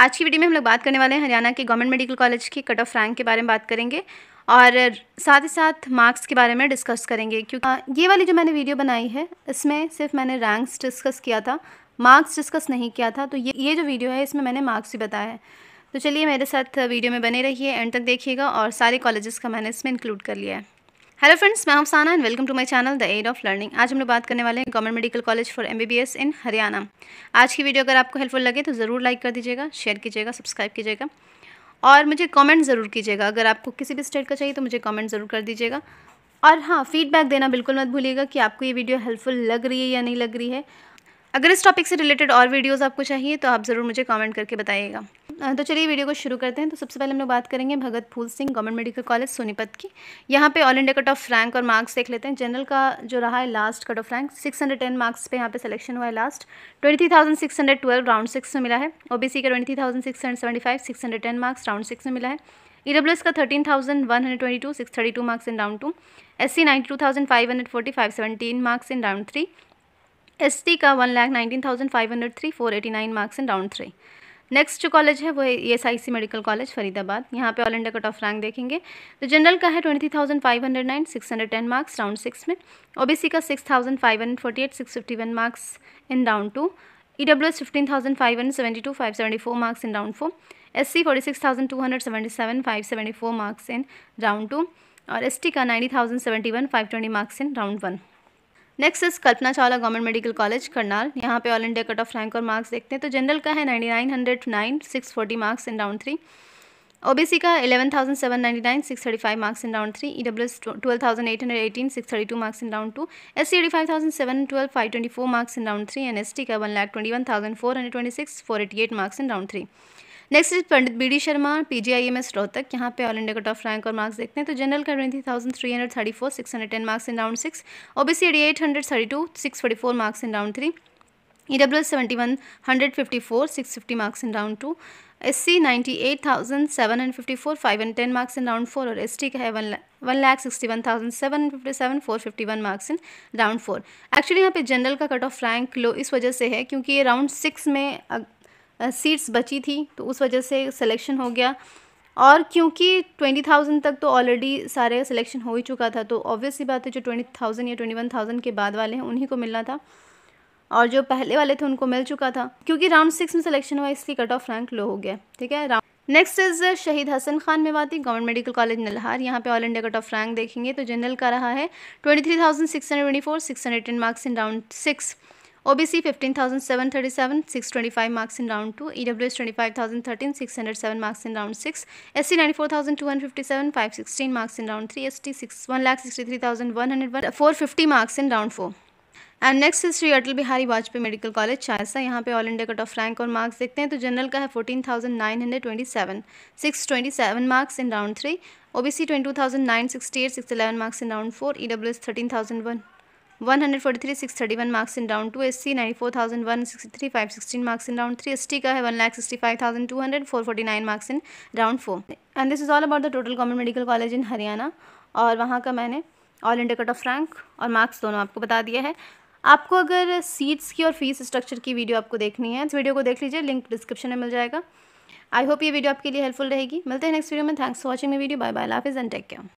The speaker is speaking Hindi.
आज की वीडियो में हम लोग बात करने वाले हैं हरियाणा के गवर्नमेंट मेडिकल कॉलेज के कट ऑफ रैंक के बारे में बात करेंगे और साथ ही साथ मार्क्स के बारे में डिस्कस करेंगे क्योंकि ये वाली जो मैंने वीडियो बनाई है इसमें सिर्फ मैंने रैंक्स डिस्कस किया था मार्क्स डिस्कस नहीं किया था तो ये ये जो वीडियो है इसमें मैंने मार्क्स भी बताया है तो चलिए मेरे साथ वीडियो में बने रहिए एंड तक देखिएगा और सारे कॉलेजेस का मैंने इसमें इंक्लूड कर लिया है हेलो फ्रेंड्स मैं Afsana and welcome to my channel the aid of learning आज हम लोग बात करने वाले हैं government medical college for MBBS in Haryana आज की वीडियो अगर आपको हेल्पफुल लगे तो ज़रूर लाइक कर दीजिएगा शेयर कीजिएगा सब्सक्राइब कीजिएगा और मुझे कमेंट ज़रूर कीजिएगा अगर आपको किसी भी स्टेट का चाहिए तो मुझे कॉमेंट ज़रूर कर दीजिएगा और हाँ फीडबैक देना बिल्कुल मत भूलिएगा कि आपको ये वीडियो हेल्पफुल लग रही है या नहीं लग रही है अगर इस टॉपिक से रिलेटेड और वीडियोज़ आपको चाहिए तो आप ज़रूर मुझे कॉमेंट करके बताइएगा तो चलिए वीडियो को शुरू करते हैं तो सबसे पहले हम लोग बात करेंगे Bhagat Phool Singh government medical college Sonipat की यहाँ पे all India cut off rank और मार्क्स देख लेते हैं जनरल का जो रहा है last cut off rank 610 marks पे यहाँ पे सिलेक्शन हुआ है लास्ट 23,612 राउंड सिक्स में मिला है ओबीसी का twenty thousand marks round six में मिला है ई e का thirteen thousand one twenty two six thirty two marks in round two S C ninety two thousand five hundred forty five seventeen marks in round three S T का one lakh nineteen thousand five hundred three four eighty nine marks in round three next जो कॉलेज है वो है E S I C medical college Faridabad यहाँ पे all India cut off rank देखेंगे तो जनरल का है twenty thousand five hundred nine six hundred ten marks round six में ओबीसी का six thousand five hundred forty eight six fifty one marks in round two E W S fifteen thousand five hundred seventy two five seventy four marks in round four S C forty six thousand two hundred seventy seven five seventy four marks in round two और एस टी का ninety thousand seventy one five twenty marks in round one next इस Kalpana Chawla government medical college Karnal यहाँ पे all India cut off rank और मार्क्स देखते हैं तो जनरल का है ninety nine hundred nine six forty marks in round three B C का eleven thousand seven ninety nine six thirty five marks in round three E W S twelve thousand eight hundred eighteen six thirty two marks in round two S C eighty five thousand seven twelve five twenty four marks in round three N S T का one lakh twenty one thousand four hundred twenty six four eighty eight marks in round three next is Pandit B D Sharma P G I M S Rohtak यहाँ पे all India cut off rank और मार्क्स देखते हैं तो जनरल का twenty thousand three hundred thirty four six hundred ten marks in round six O C eighty eight hundred thirty two six forty four marks in round three E W S seventy one hundred fifty four six fifty marks in round two S C ninety eight thousand seven hundred fifty four five and ten marks in round four और एस टी का है one one lakh sixty one thousand seven fifty seven four fifty one marks in round four actually यहाँ पे जनरल का कट ऑफ रैंक लो इस वजह से है क्योंकि ये राउंड सिक्स में सीट्स बची थी तो उस वजह से सिलेक्शन हो गया और क्योंकि ट्वेंटी थाउजेंड तक तो ऑलरेडी सारे सिलेक्शन हो ही चुका था तो ऑब्वियस सी बात है जो ट्वेंटी थाउजेंड या ट्वेंटी वन थाउजेंड के बाद वाले हैं उन्हीं को मिलना था और जो पहले वाले थे उनको मिल चुका था क्योंकि राउंड सिक्स में सिलेक्शन हुआ इसलिए कट ऑफ रैंक लो हो गया ठीक है round next is Shaheed Hasan Khan Mewati government medical college Nalhar यहाँ पे all India cut off rank देखेंगे तो जनरल का रहा है twenty three thousand six hundred twenty four six hundred ten marks in round six OBC 15,737, 625 marks in round 2. EWS 25,013, 607 marks in round 6. SC 94,257, 516 marks in round 3. ST one 1,63,101, 450 marks in round 4. And next है श्री अटल बिहारी वाजपेयी मेडिकल कॉलेज चायसा यहाँ पे all India cut off rank और मार्क्स देखते हैं तो जनरल का है fourteen thousand nine hundred twenty seven six twenty seven marks in round three C twenty two thousand nine sixty eight six eleven marks in round four E W S thirteen thousand one one hundred forty three six thirty one marks in round two S C nine four thousand one three five sixteen marks in round three S T का है one lakh sixty five thousand two hundred four forty nine marks in round four and this is all about the total government medical college in Haryana और वहाँ का मैंने all India cut off rank और मार्क्स दोनों आपको बता दिया है आपको अगर सीट्स की और फीस स्ट्रक्चर की वीडियो आपको देखनी है इस वीडियो को देख लीजिए लिंक डिस्क्रिप्शन में मिल जाएगा आई होप ये वीडियो आपके लिए हेल्पफुल रहेगी मिलते हैं नेक्स्ट वीडियो में thanks for watching video bye bye is and take care